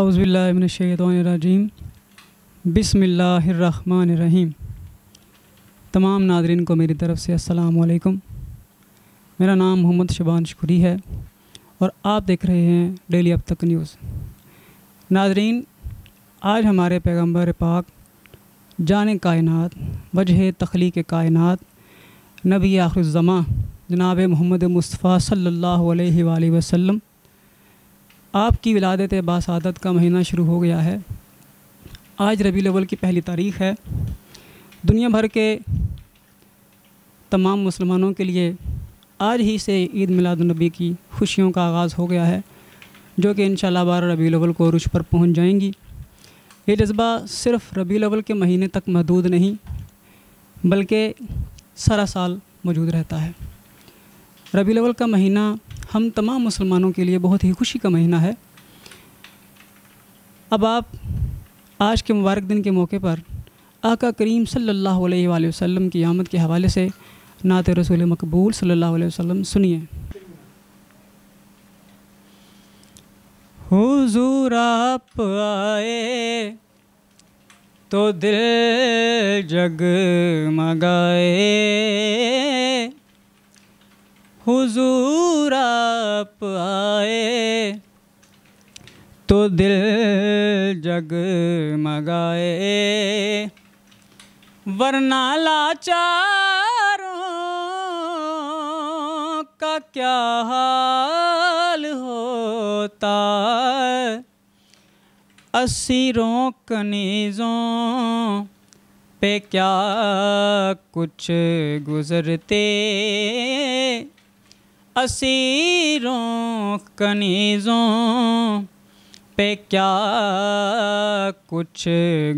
अउज़बिल्लिनशैतरजीम बिसमीम तमाम नादरन को मेरी तरफ़ से असलकम मेरा नाम मोहम्मद शबान शकुरी है और आप देख रहे हैं डेली अब तक न्यूज़ नादरीन आज हमारे पैगंबर पाक जान कायनत वजह तख्लीक कायनत नबी आख़िर जमा जनाब मोहम्मद मुस्तफ़ा सल्ला वसम आपकी विलादत बासादत का महीना शुरू हो गया है आज रबी अवल की पहली तारीख है दुनिया भर के तमाम मुसलमानों के लिए आज ही से ईद मिलादुलनबी की खुशियों का आगाज़ हो गया है जो कि इन शाला रबी अवल को रुश पर पहुंच जाएंगी ये जज्बा सिर्फ रबी अवल के महीने तक महदूद नहीं बल्कि सारा साल मौजूद रहता है रबी अवल का महीना हम तमाम मुसलमानों के लिए बहुत ही खुशी का महीना है अब आप आज के मुबारक दिन के मौके पर आका करीम सल्लल्लाहु अलैहि वसल्लम की आमद के हवाले से नात रसूल मकबूल सल्लल्लाहु अलैहि वसल्लम सुनिए हुजूर आप आए तो दिल जग मगाए हुजूर तड़प आए तो दिल जग मगाए वरना लाचारों का क्या हाल होता असीरों कनीज़ों पे क्या कुछ गुज़रते असीरों कनीज़ों पे क्या कुछ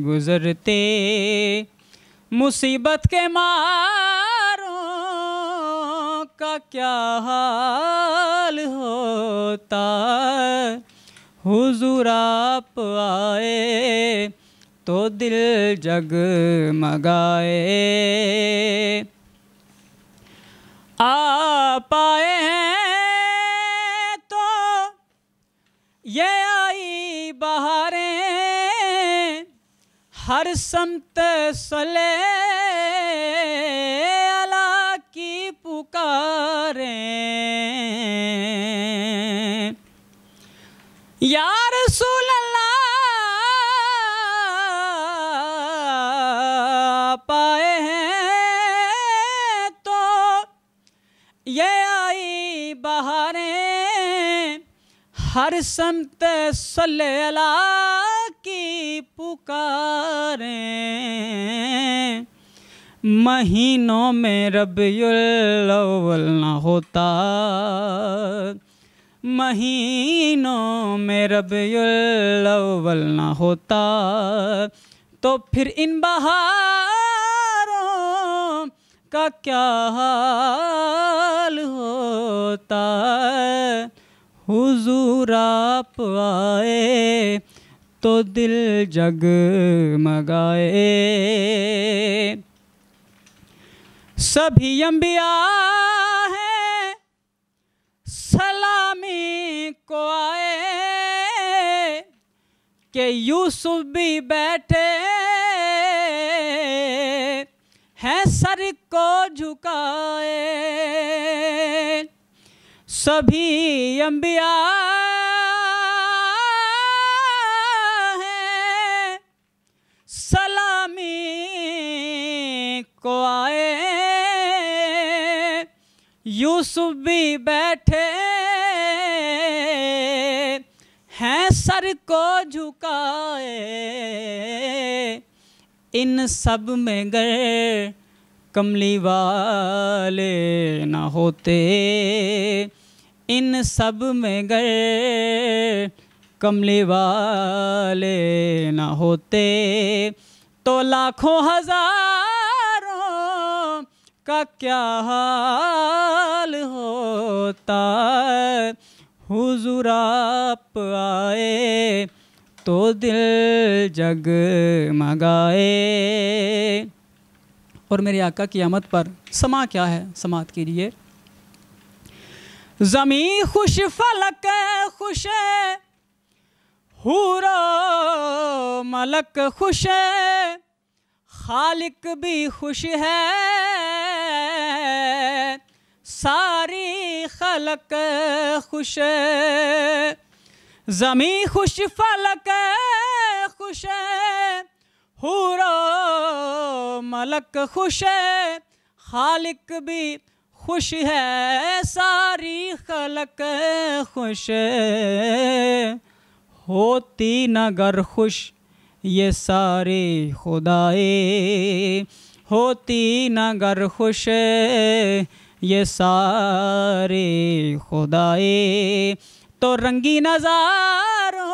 गुज़रते मुसीबत के मारों का क्या हाल होता हुजूर आप आए तो दिल जग मगाए आप पाए ये आई बहारें हर संत सले अला की पुकारें यार सुले हर संत सल्ला की पुकारें महीनों में रबीउल न होता महीनों में रबीउल न होता तो फिर इन बहारों का क्या हाल होता हुजूर आप आए तो दिल जग मगाए सभी अंबिया हैं सलामी को आए के यूसुफ भी बैठे हैं सर को झुकाए सभी अम्बिया सलामी को आए यूसुफ भी बैठे हैं सर को झुकाए इन सब में गए कमली वाले न होते इन सब में गए कमली वाले न होते तो लाखों हजारों का क्या हाल होता हुजूर आप आए तो दिल जग मगाए और मेरे आका की आमद पर समा क्या है समात कीजिए जमी खुश फलक खुश हूरो मलक खुश खालिक भी खुश है सारी खलक खुश जमी खुश फलक खुश हूरो मलक खुश खालिक भी खुश है सारी खलक खुश होती नगर खुश ये सारी खुदाए होती नगर खुश ये सारे खुदाए तो रंगी नज़ारों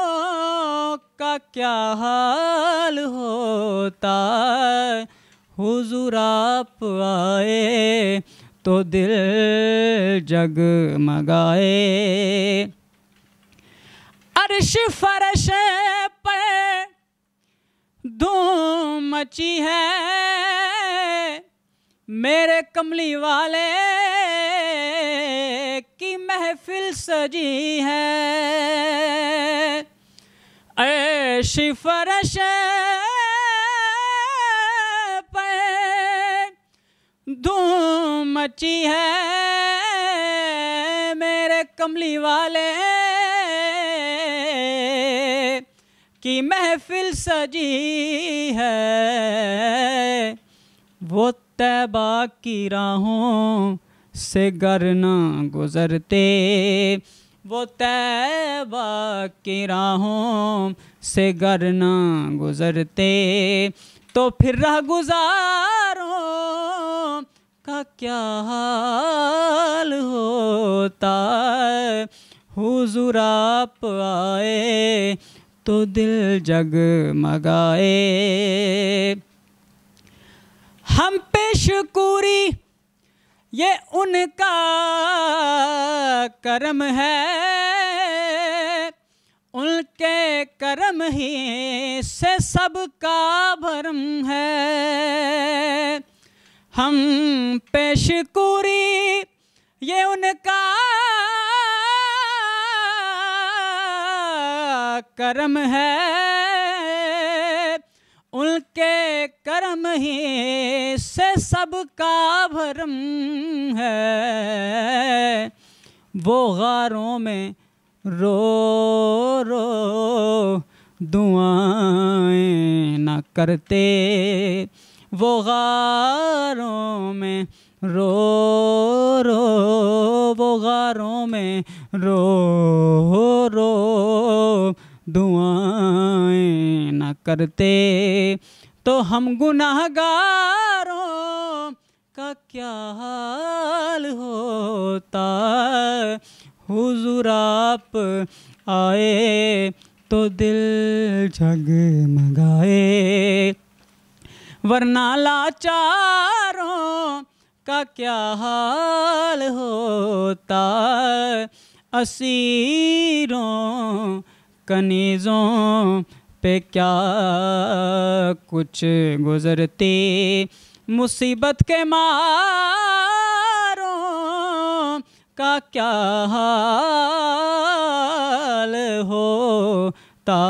का क्या हाल होता हुजूर आप आए तो दिल जग मगाए अर्श फरश पर धूम मची है मेरे कमली वाले की महफिल सजी है अर्श फरश मची है मेरे कमली वाले की महफिल सजी है वो तैबा की राहों से गर ना गुज़रते वो तैबा की राहों से गर ना गुज़रते तो फिर रह गुजारो का क्या हाल होता है हुजूर आप आए तो दिल जग मगाए हम पे शकुरी ये उनका कर्म है उनके कर्म ही से सबका भरम है हम पेशकूरी ये उनका कर्म है उनके कर्म ही से सबका भरम है वो गारों में रो रो दुआएं न करते वो गारों में रो रो वो गारों में रो रो दुआएं न करते तो हम गुनाहगारों का क्या हाल होता हुजूर आप आए तो दिल जगमगाए वरना लाचारों का क्या हाल होता असीरों कनीज़ों पे क्या कुछ गुज़रती मुसीबत के मारों का क्या हाल होता